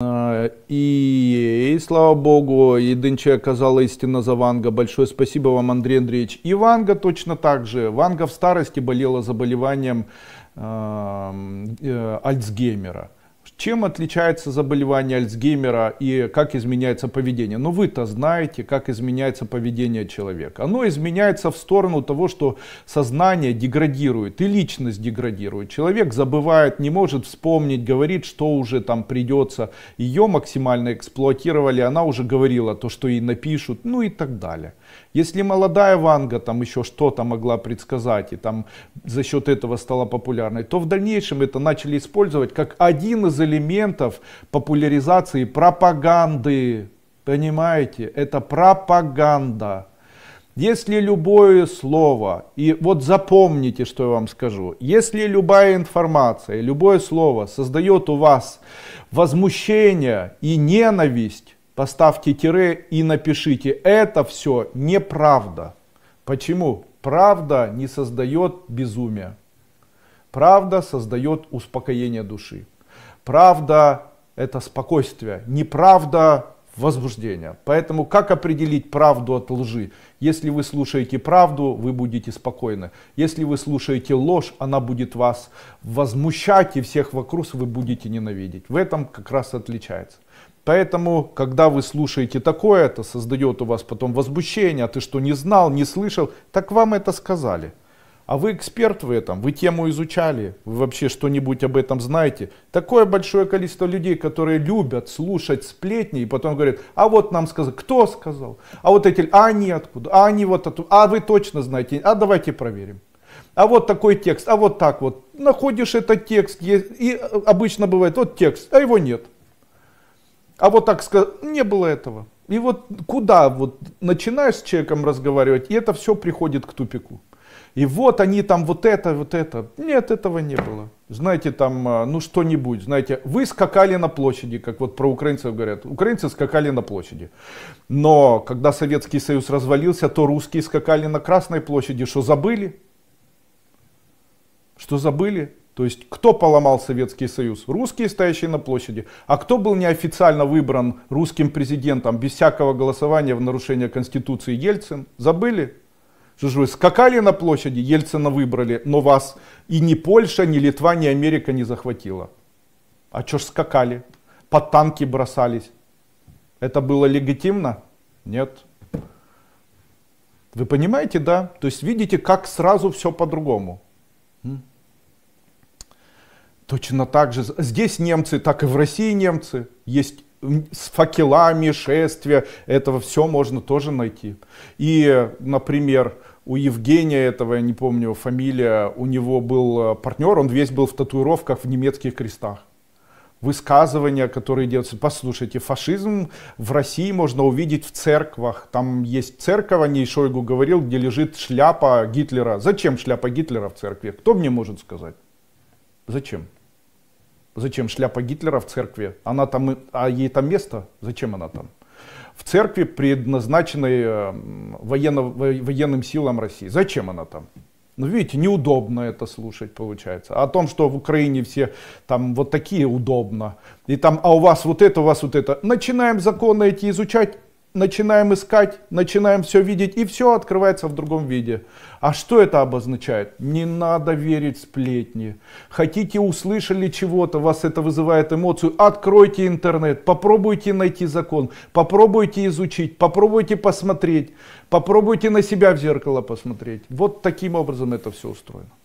А, и, и, слава богу, и Дынче оказала истина за Ванга. Большое спасибо вам, Андрей Андреевич. И Ванга точно так же. Ванга в старости болела заболеванием э, э, Альцгеймера. Чем отличается заболевание Альцгеймера и как изменяется поведение? Но ну, вы-то знаете, как изменяется поведение человека. Оно изменяется в сторону того, что сознание деградирует и личность деградирует. Человек забывает, не может вспомнить, говорит, что уже там придется. Ее максимально эксплуатировали, она уже говорила то, что ей напишут, ну и так далее. Если молодая Ванга там еще что-то могла предсказать и там за счет этого стала популярной, то в дальнейшем это начали использовать как один из элементов популяризации пропаганды. Понимаете, это пропаганда. Если любое слово, и вот запомните, что я вам скажу, если любая информация, любое слово создает у вас возмущение и ненависть, поставьте тире и напишите, это все неправда. Почему? Правда не создает безумия. Правда создает успокоение души. Правда – это спокойствие, неправда – возбуждение. Поэтому как определить правду от лжи? Если вы слушаете правду, вы будете спокойны. Если вы слушаете ложь, она будет вас возмущать, и всех вокруг вы будете ненавидеть. В этом как раз отличается. Поэтому, когда вы слушаете такое, это создает у вас потом возмущение, «А ты что не знал, не слышал, так вам это сказали а вы эксперт в этом, вы тему изучали, вы вообще что-нибудь об этом знаете. Такое большое количество людей, которые любят слушать сплетни и потом говорят, а вот нам сказал, кто сказал, а вот эти, а они откуда, а они вот оттуда, а вы точно знаете, а давайте проверим. А вот такой текст, а вот так вот. Находишь этот текст, и обычно бывает, вот текст, а его нет. А вот так сказал, не было этого. И вот куда вот начинаешь с человеком разговаривать, и это все приходит к тупику. И вот они там вот это, вот это. Нет, этого не было. Знаете, там, а, ну что-нибудь, знаете, вы скакали на площади, как вот про украинцев говорят. Украинцы скакали на площади. Но когда Советский Союз развалился, то русские скакали на Красной площади. Что забыли? Что забыли? То есть кто поломал Советский Союз? Русские, стоящие на площади. А кто был неофициально выбран русским президентом без всякого голосования в нарушение Конституции Ельцин? Забыли? Что же вы скакали на площади, Ельцина выбрали, но вас и ни Польша, ни Литва, ни Америка не захватила. А что ж скакали? Под танки бросались. Это было легитимно? Нет. Вы понимаете, да? То есть видите, как сразу все по-другому. Точно так же. Здесь немцы, так и в России немцы. Есть с факелами шествия, этого все можно тоже найти. И, например, у Евгения этого, я не помню фамилия, у него был э, партнер, он весь был в татуировках в немецких крестах. Высказывания, которые делаются, послушайте, фашизм в России можно увидеть в церквах. Там есть церковь, о Шойгу говорил, где лежит шляпа Гитлера. Зачем шляпа Гитлера в церкви? Кто мне может сказать? Зачем? Зачем шляпа Гитлера в церкви? Она там, а ей там место? Зачем она там? В церкви, предназначенной э, военно, военным силам России. Зачем она там? Ну, видите, неудобно это слушать получается. А о том, что в Украине все там вот такие удобно. И там, а у вас вот это, у вас вот это. Начинаем законы эти изучать начинаем искать, начинаем все видеть, и все открывается в другом виде. А что это обозначает? Не надо верить сплетни. Хотите, услышали чего-то, вас это вызывает эмоцию, откройте интернет, попробуйте найти закон, попробуйте изучить, попробуйте посмотреть, попробуйте на себя в зеркало посмотреть. Вот таким образом это все устроено.